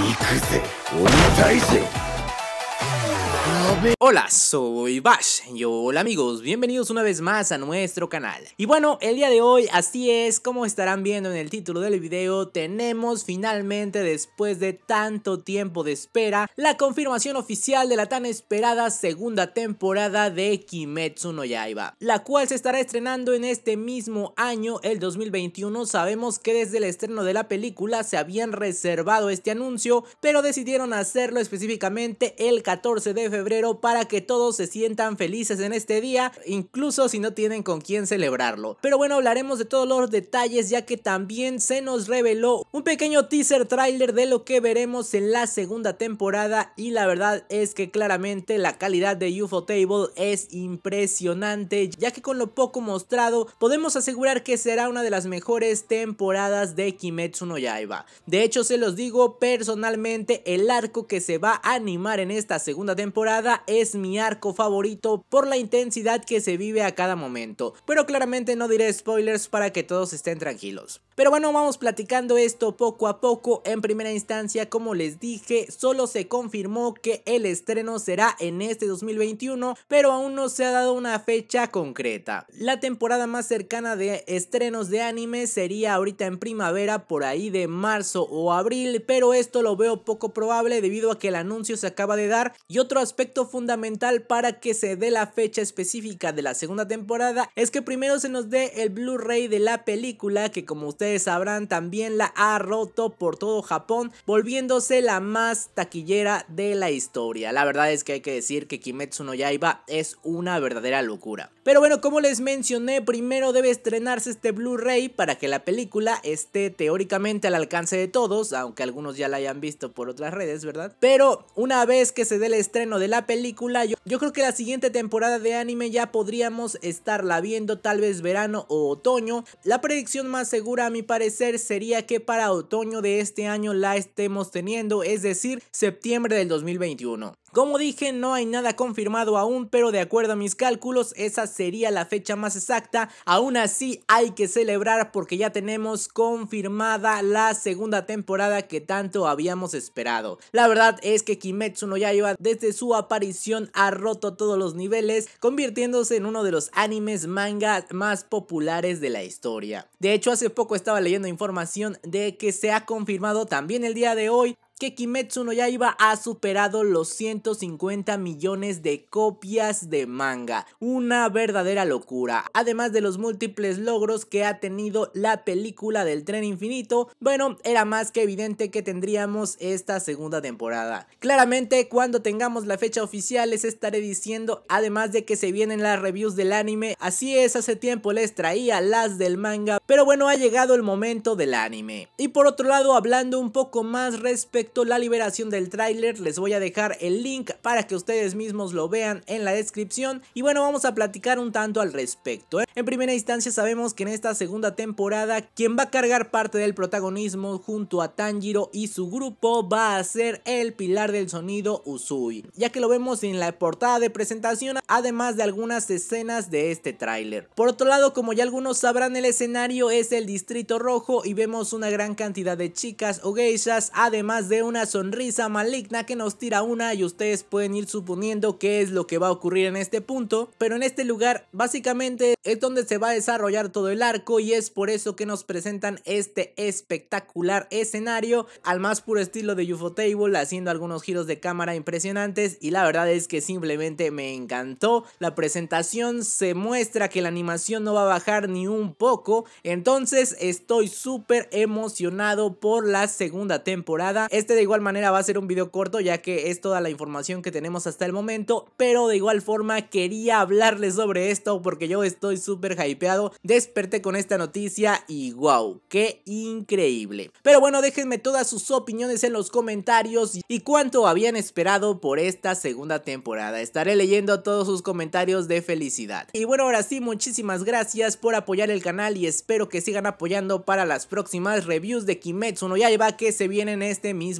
行くぜ鬼退治 Hola, soy Bash y hola amigos, bienvenidos una vez más a nuestro canal Y bueno, el día de hoy, así es, como estarán viendo en el título del video Tenemos finalmente, después de tanto tiempo de espera La confirmación oficial de la tan esperada segunda temporada de Kimetsu no Yaiba La cual se estará estrenando en este mismo año, el 2021 Sabemos que desde el estreno de la película se habían reservado este anuncio Pero decidieron hacerlo específicamente el 14 de febrero para que todos se sientan felices en este día, incluso si no tienen con quién celebrarlo. Pero bueno, hablaremos de todos los detalles ya que también se nos reveló un pequeño teaser trailer de lo que veremos en la segunda temporada y la verdad es que claramente la calidad de UFO Table es impresionante ya que con lo poco mostrado podemos asegurar que será una de las mejores temporadas de Kimetsu no Yaiba. De hecho se los digo personalmente el arco que se va a animar en esta segunda temporada es mi arco favorito por la intensidad que se vive a cada momento, pero claramente no diré spoilers para que todos estén tranquilos. Pero bueno, vamos platicando esto poco a poco. En primera instancia, como les dije, solo se confirmó que el estreno será en este 2021, pero aún no se ha dado una fecha concreta. La temporada más cercana de estrenos de anime sería ahorita en primavera, por ahí de marzo o abril, pero esto lo veo poco probable debido a que el anuncio se acaba de dar y otro aspecto fundamental para que se dé la fecha específica de la segunda temporada es que primero se nos dé el Blu-ray de la película que como ustedes sabrán también la ha roto por todo Japón volviéndose la más taquillera de la historia. La verdad es que hay que decir que Kimetsu no Yaiba es una verdadera locura. Pero bueno, como les mencioné, primero debe estrenarse este Blu-ray para que la película esté teóricamente al alcance de todos, aunque algunos ya la hayan visto por otras redes, ¿verdad? Pero una vez que se dé el estreno de la película. Yo, yo creo que la siguiente temporada de anime ya podríamos estarla viendo, tal vez verano o otoño. La predicción más segura a mi parecer sería que para otoño de este año la estemos teniendo, es decir, septiembre del 2021. Como dije, no hay nada confirmado aún, pero de acuerdo a mis cálculos, esa sería la fecha más exacta. Aún así, hay que celebrar porque ya tenemos confirmada la segunda temporada que tanto habíamos esperado. La verdad es que Kimetsu no Yaiba desde su aparición ha roto todos los niveles, convirtiéndose en uno de los animes manga más populares de la historia. De hecho, hace poco estaba leyendo información de que se ha confirmado también el día de hoy que Kimetsu no Yaiba ha superado los 150 millones de copias de manga. Una verdadera locura. Además de los múltiples logros que ha tenido la película del tren infinito, bueno, era más que evidente que tendríamos esta segunda temporada. Claramente, cuando tengamos la fecha oficial les estaré diciendo, además de que se vienen las reviews del anime, así es, hace tiempo les traía las del manga, pero bueno, ha llegado el momento del anime. Y por otro lado, hablando un poco más respecto la liberación del tráiler, les voy a dejar el link para que ustedes mismos lo vean en la descripción y bueno, vamos a platicar un tanto al respecto. ¿eh? En primera instancia sabemos que en esta segunda temporada quien va a cargar parte del protagonismo junto a Tanjiro y su grupo va a ser el pilar del sonido Usui, ya que lo vemos en la portada de presentación además de algunas escenas de este tráiler. Por otro lado, como ya algunos sabrán, el escenario es el distrito rojo y vemos una gran cantidad de chicas o geishas además de una sonrisa maligna que nos tira una y ustedes pueden ir suponiendo qué es lo que va a ocurrir en este punto, pero en este lugar básicamente es donde se va a desarrollar todo el arco y es por eso que nos presentan este espectacular escenario al más puro estilo de UFO Table haciendo algunos giros de cámara impresionantes y la verdad es que simplemente me encantó la presentación se muestra que la animación no va a bajar ni un poco entonces estoy súper emocionado por la segunda temporada este de igual manera va a ser un video corto ya que es toda la información que tenemos hasta el momento, pero de igual forma quería hablarles sobre esto porque yo estoy súper hypeado, desperté con esta noticia y wow, qué increíble. Pero bueno, déjenme todas sus opiniones en los comentarios y cuánto habían esperado por esta segunda temporada. Estaré leyendo todos sus comentarios de felicidad. Y bueno, ahora sí, muchísimas gracias por apoyar el canal y espero que sigan apoyando para las próximas reviews de Kimetsu no Yaiba que se vienen este mismo